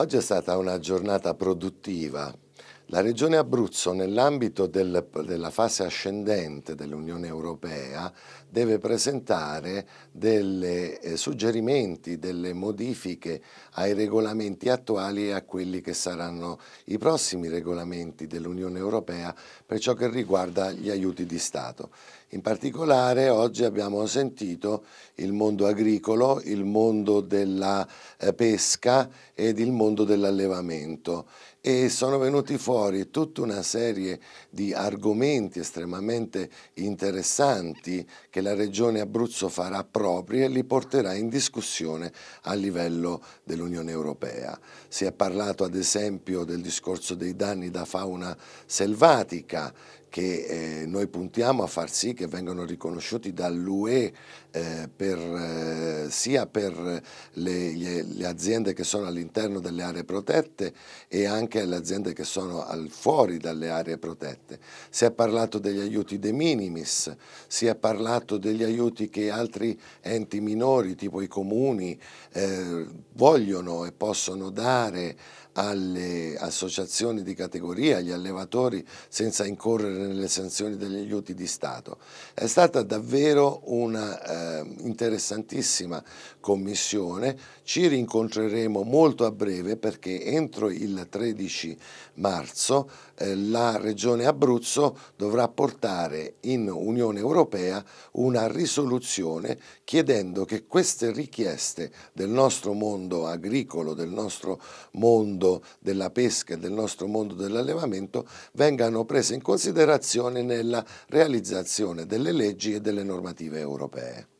Oggi è stata una giornata produttiva la Regione Abruzzo nell'ambito del, della fase ascendente dell'Unione Europea deve presentare dei eh, suggerimenti, delle modifiche ai regolamenti attuali e a quelli che saranno i prossimi regolamenti dell'Unione Europea per ciò che riguarda gli aiuti di Stato. In particolare oggi abbiamo sentito il mondo agricolo, il mondo della eh, pesca ed il mondo dell'allevamento e sono venuti fuori tutta una serie di argomenti estremamente interessanti che la Regione Abruzzo farà propri e li porterà in discussione a livello dell'Unione Europea. Si è parlato ad esempio del discorso dei danni da fauna selvatica, che eh, noi puntiamo a far sì che vengano riconosciuti dall'UE eh, eh, sia per le, le, aziende che sono all'interno delle aree protette e anche le aziende che sono al fuori dalle aree protette. Si è parlato degli aiuti de minimis, si è parlato degli aiuti che altri enti minori tipo i comuni eh, vogliono e possono dare alle associazioni di categoria, agli allevatori senza incorrere nelle sanzioni degli aiuti di Stato. È stata davvero una eh, interessantissima commissione, ci rincontreremo molto a breve perché entro il 13 marzo eh, la Regione Abruzzo dovrà portare in Unione Europea una risoluzione chiedendo che queste richieste del nostro mondo agricolo, del nostro mondo mondo della pesca e del nostro mondo dell'allevamento vengano prese in considerazione nella realizzazione delle leggi e delle normative europee.